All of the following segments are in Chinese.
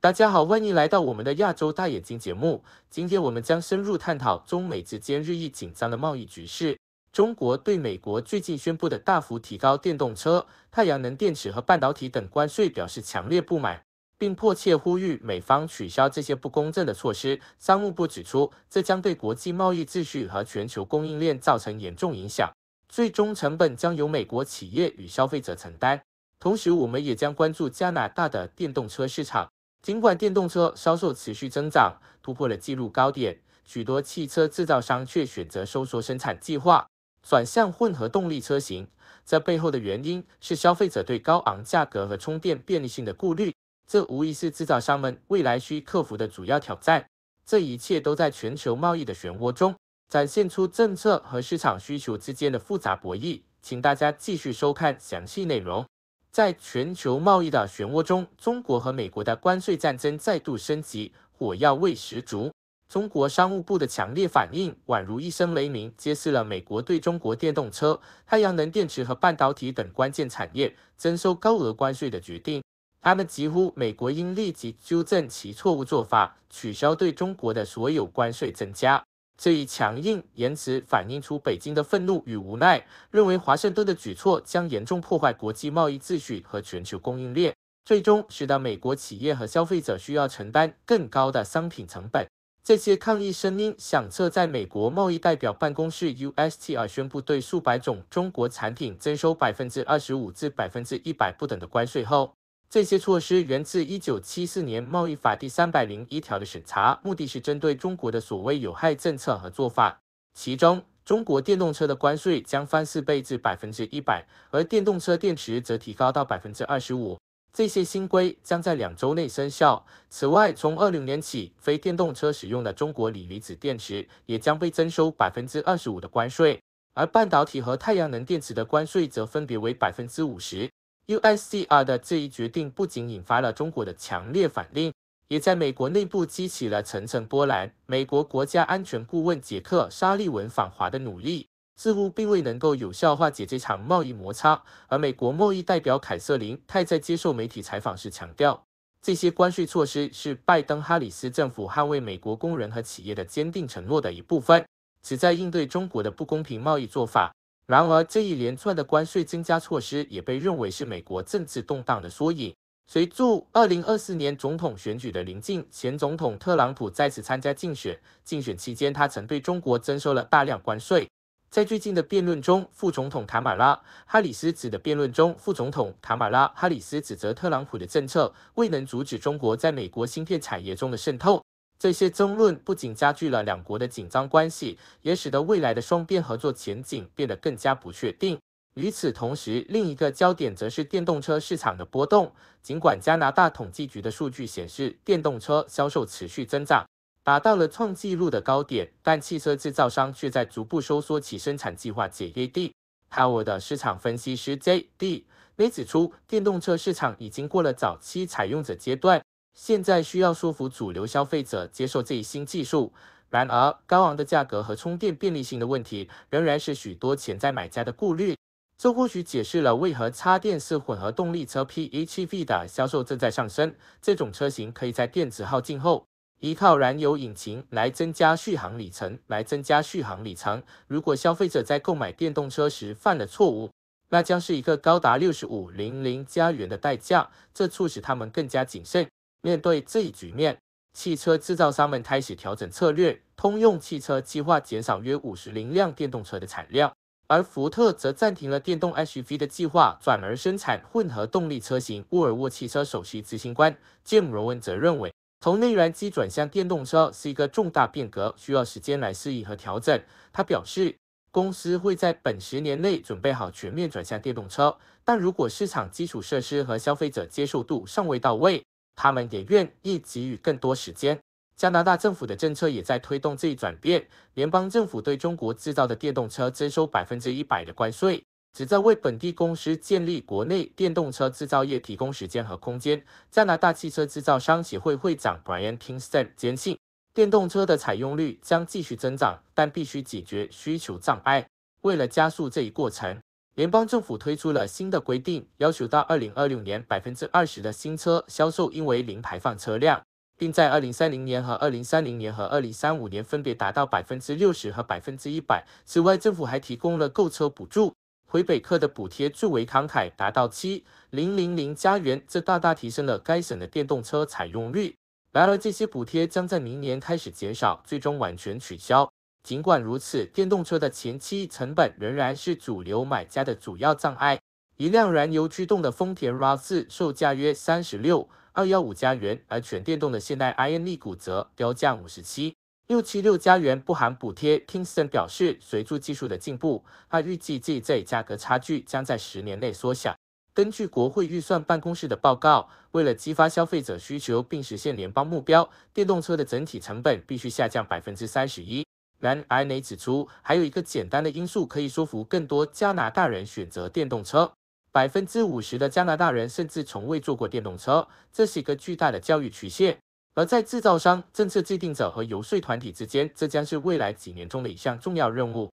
大家好，欢迎来到我们的亚洲大眼睛节目。今天我们将深入探讨中美之间日益紧张的贸易局势。中国对美国最近宣布的大幅提高电动车、太阳能电池和半导体等关税表示强烈不满，并迫切呼吁美方取消这些不公正的措施。商务部指出，这将对国际贸易秩序和全球供应链造成严重影响，最终成本将由美国企业与消费者承担。同时，我们也将关注加拿大的电动车市场。尽管电动车销售持续增长，突破了纪录高点，许多汽车制造商却选择收缩生产计划，转向混合动力车型。这背后的原因是消费者对高昂价格和充电便利性的顾虑。这无疑是制造商们未来需克服的主要挑战。这一切都在全球贸易的漩涡中展现出政策和市场需求之间的复杂博弈。请大家继续收看详细内容。在全球贸易的漩涡中，中国和美国的关税战争再度升级，火药味十足。中国商务部的强烈反应宛如一声雷鸣，揭示了美国对中国电动车、太阳能电池和半导体等关键产业征收高额关税的决定。他们疾呼，美国应立即纠正其错误做法，取消对中国的所有关税增加。这一强硬言辞反映出北京的愤怒与无奈，认为华盛顿的举措将严重破坏国际贸易秩序和全球供应链，最终使得美国企业和消费者需要承担更高的商品成本。这些抗议声音响彻在美国贸易代表办公室 （USTR） 宣布对数百种中国产品征收百分之二十五至百分之一百不等的关税后。这些措施源自1974年贸易法第三百零一条的审查，目的是针对中国的所谓有害政策和做法。其中，中国电动车的关税将翻四倍至百分之一百，而电动车电池则提高到百分之二十五。这些新规将在两周内生效。此外，从二零年起，非电动车使用的中国锂离子电池也将被征收百分之二十五的关税，而半导体和太阳能电池的关税则分别为百分之五十。USCR 的这一决定不仅引发了中国的强烈反令，也在美国内部激起了层层波澜。美国国家安全顾问杰克·沙利文访华的努力似乎并未能够有效化解这场贸易摩擦，而美国贸易代表凯瑟琳·泰在接受媒体采访时强调，这些关税措施是拜登·哈里斯政府捍卫美国工人和企业的坚定承诺的一部分，旨在应对中国的不公平贸易做法。然而，这一连串的关税增加措施也被认为是美国政治动荡的缩影。随著二零二四年总统选举的临近，前总统特朗普再次参加竞选。竞选期间，他曾对中国征收了大量关税。在最近的辩论中，副总统卡马拉·哈里斯指的辩论中，副总统卡马拉·哈里斯指责特朗普的政策未能阻止中国在美国芯片产业中的渗透。这些争论不仅加剧了两国的紧张关系，也使得未来的双边合作前景变得更加不确定。与此同时，另一个焦点则是电动车市场的波动。尽管加拿大统计局的数据显示电动车销售持续增长，达到了创纪录的高点，但汽车制造商却在逐步收缩其生产计划。解约地，Howard 市场分析师 j D 没指出，电动车市场已经过了早期采用者阶段。现在需要说服主流消费者接受这一新技术。然而，高昂的价格和充电便利性的问题仍然是许多潜在买家的顾虑。这或许解释了为何插电式混合动力车 （PHEV） 的销售正在上升。这种车型可以在电池耗尽后，依靠燃油引擎来增加续航里程。来增加续航里程。如果消费者在购买电动车时犯了错误，那将是一个高达六十五零零加元的代价，这促使他们更加谨慎。面对这一局面，汽车制造商们开始调整策略。通用汽车计划减少约五十零辆电动车的产量，而福特则暂停了电动 SUV 的计划，转而生产混合动力车型。沃尔沃汽车首席执行官杰姆·罗恩则认为，从内燃机转向电动车是一个重大变革，需要时间来适应和调整。他表示，公司会在本十年内准备好全面转向电动车，但如果市场基础设施和消费者接受度尚未到位。他们也愿意给予更多时间。加拿大政府的政策也在推动这一转变。联邦政府对中国制造的电动车征收百分之一百的关税，旨在为本地公司建立国内电动车制造业提供时间和空间。加拿大汽车制造商协会会长 Brian Kingston 坚信，电动车的采用率将继续增长，但必须解决需求障碍。为了加速这一过程。联邦政府推出了新的规定，要求到二零二六年，百分之二十的新车销售应为零排放车辆，并在二零三零年和二零三零年和二零三五年分别达到百分之六十和百分之一百。此外，政府还提供了购车补助，回北客的补贴最为慷慨，达到七零零零加元，这大大提升了该省的电动车采用率。然而，这些补贴将在明年开始减少，最终完全取消。尽管如此，电动车的前期成本仍然是主流买家的主要障碍。一辆燃油驱动的丰田 RAV4 售价约三十六二幺五加元，而全电动的现代 i n i 骨则标价五十七六七六加元（不含补贴）。Kingston 表示，随着技术的进步，他预计 GZ 价格差距将在十年内缩小。根据国会预算办公室的报告，为了激发消费者需求并实现联邦目标，电动车的整体成本必须下降百分之三十一。然安内指出，还有一个简单的因素可以说服更多加拿大人选择电动车。百分之五十的加拿大人甚至从未坐过电动车，这是一个巨大的教育曲线。而在制造商、政策制定者和游说团体之间，这将是未来几年中的一项重要任务。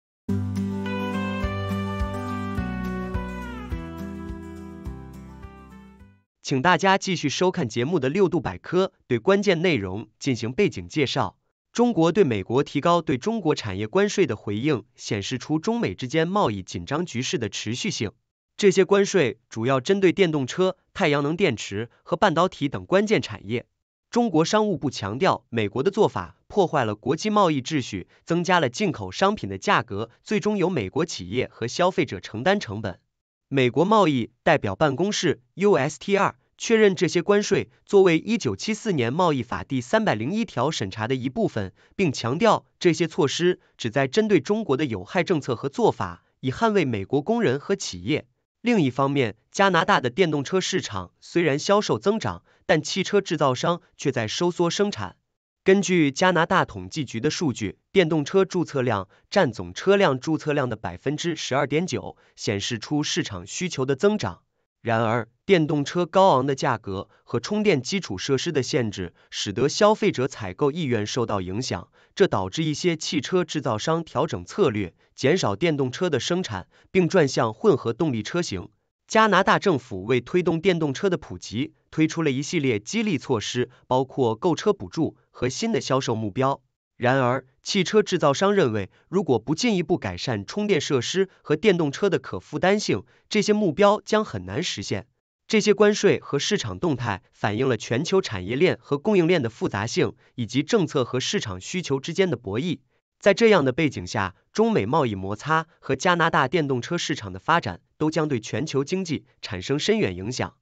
请大家继续收看节目的六度百科，对关键内容进行背景介绍。中国对美国提高对中国产业关税的回应，显示出中美之间贸易紧张局势的持续性。这些关税主要针对电动车、太阳能电池和半导体等关键产业。中国商务部强调，美国的做法破坏了国际贸易秩序，增加了进口商品的价格，最终由美国企业和消费者承担成本。美国贸易代表办公室 （USTR）。确认这些关税作为《一九七四年贸易法》第三百零一条审查的一部分，并强调这些措施旨在针对中国的有害政策和做法，以捍卫美国工人和企业。另一方面，加拿大的电动车市场虽然销售增长，但汽车制造商却在收缩生产。根据加拿大统计局的数据，电动车注册量占总车辆注册量的百分之十二点九，显示出市场需求的增长。然而，电动车高昂的价格和充电基础设施的限制，使得消费者采购意愿受到影响。这导致一些汽车制造商调整策略，减少电动车的生产，并转向混合动力车型。加拿大政府为推动电动车的普及，推出了一系列激励措施，包括购车补助和新的销售目标。然而，汽车制造商认为，如果不进一步改善充电设施和电动车的可负担性，这些目标将很难实现。这些关税和市场动态反映了全球产业链和供应链的复杂性，以及政策和市场需求之间的博弈。在这样的背景下，中美贸易摩擦和加拿大电动车市场的发展都将对全球经济产生深远影响。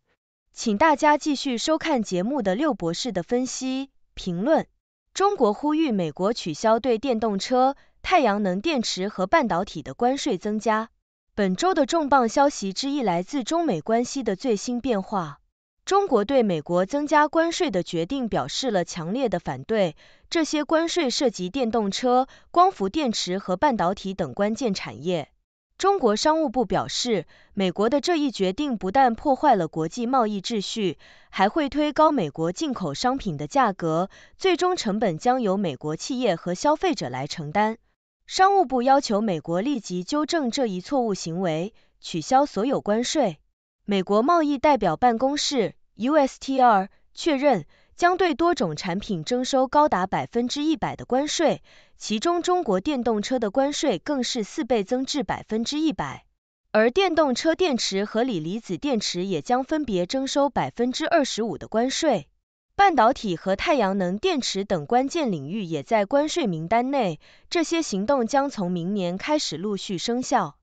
请大家继续收看节目的六博士的分析评论。中国呼吁美国取消对电动车、太阳能电池和半导体的关税增加。本周的重磅消息之一来自中美关系的最新变化。中国对美国增加关税的决定表示了强烈的反对。这些关税涉及电动车、光伏电池和半导体等关键产业。中国商务部表示，美国的这一决定不但破坏了国际贸易秩序，还会推高美国进口商品的价格，最终成本将由美国企业和消费者来承担。商务部要求美国立即纠正这一错误行为，取消所有关税。美国贸易代表办公室 （USTR） 确认。将对多种产品征收高达百分之一百的关税，其中中国电动车的关税更是四倍增至百分之一百，而电动车电池和锂离子电池也将分别征收百分之二十五的关税。半导体和太阳能电池等关键领域也在关税名单内，这些行动将从明年开始陆续生效。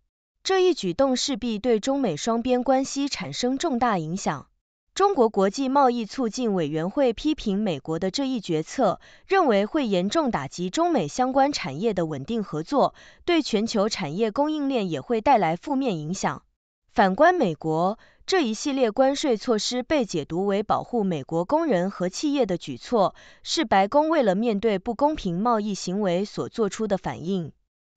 这一举动势必对中美双边关系产生重大影响。中国国际贸易促进委员会批评美国的这一决策，认为会严重打击中美相关产业的稳定合作，对全球产业供应链也会带来负面影响。反观美国，这一系列关税措施被解读为保护美国工人和企业的举措，是白宫为了面对不公平贸易行为所做出的反应。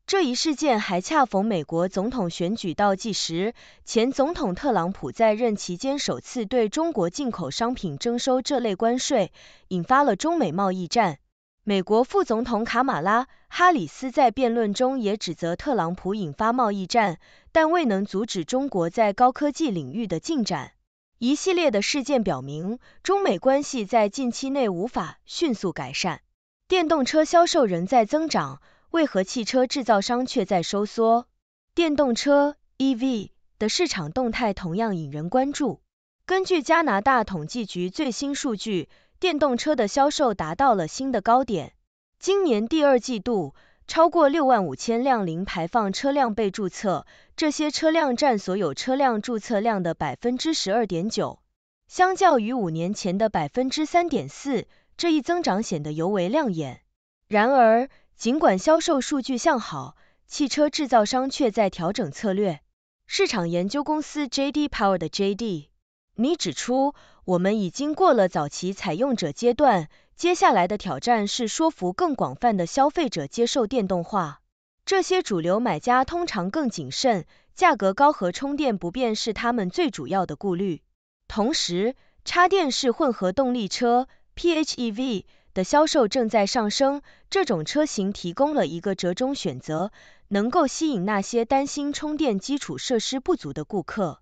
这一事件还恰逢美国总统选举倒计时，前总统特朗普在任期间首次对中国进口商品征收这类关税，引发了中美贸易战。美国副总统卡马拉·哈里斯在辩论中也指责特朗普引发贸易战，但未能阻止中国在高科技领域的进展。一系列的事件表明，中美关系在近期内无法迅速改善。电动车销售仍在增长。为何汽车制造商却在收缩？电动车 EV 的市场动态同样引人关注。根据加拿大统计局最新数据，电动车的销售达到了新的高点。今年第二季度，超过六万五千辆零排放车辆被注册，这些车辆占所有车辆注册量的百分之十二点九。相较于五年前的百分之三点四，这一增长显得尤为亮眼。然而，尽管销售数据向好，汽车制造商却在调整策略。市场研究公司 J.D. Power 的 J.D. 你指出，我们已经过了早期采用者阶段，接下来的挑战是说服更广泛的消费者接受电动化。这些主流买家通常更谨慎，价格高和充电不便是他们最主要的顾虑。同时，插电式混合动力车 （PHEV）。的销售正在上升，这种车型提供了一个折中选择，能够吸引那些担心充电基础设施不足的顾客。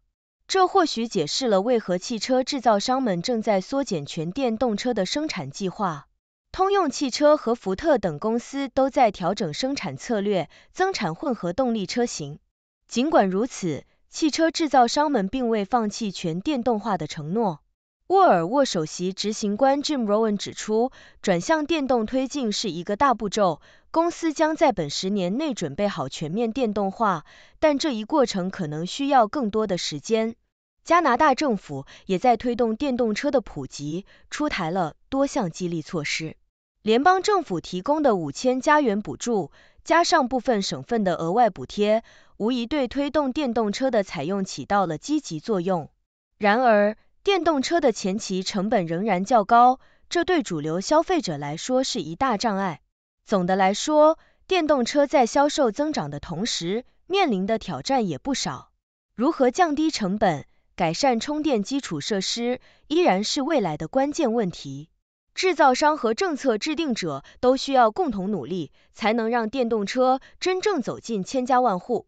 这或许解释了为何汽车制造商们正在缩减全电动车的生产计划。通用汽车和福特等公司都在调整生产策略，增产混合动力车型。尽管如此，汽车制造商们并未放弃全电动化的承诺。沃尔沃首席执行官 Jim Rowan 指出，转向电动推进是一个大步骤，公司将在本十年内准备好全面电动化，但这一过程可能需要更多的时间。加拿大政府也在推动电动车的普及，出台了多项激励措施。联邦政府提供的五千加元补助，加上部分省份的额外补贴，无疑对推动电动车的采用起到了积极作用。然而，电动车的前期成本仍然较高，这对主流消费者来说是一大障碍。总的来说，电动车在销售增长的同时，面临的挑战也不少。如何降低成本、改善充电基础设施，依然是未来的关键问题。制造商和政策制定者都需要共同努力，才能让电动车真正走进千家万户。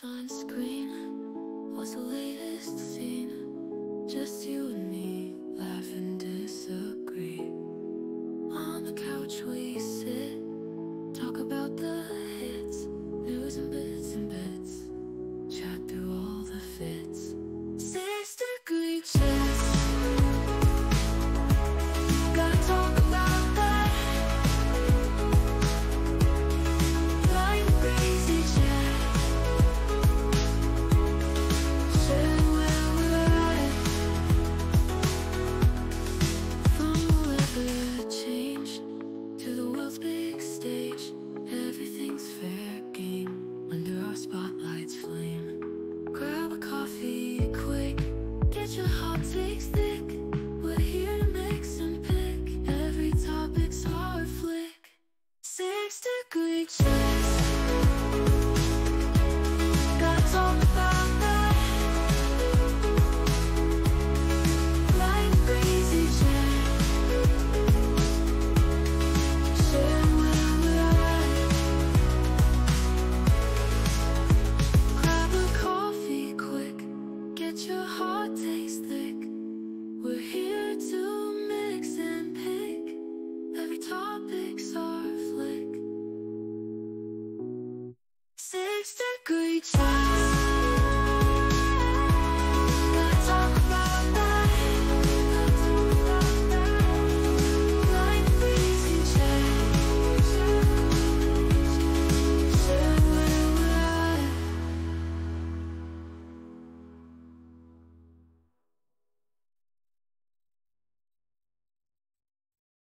Sunscreen was the latest thing.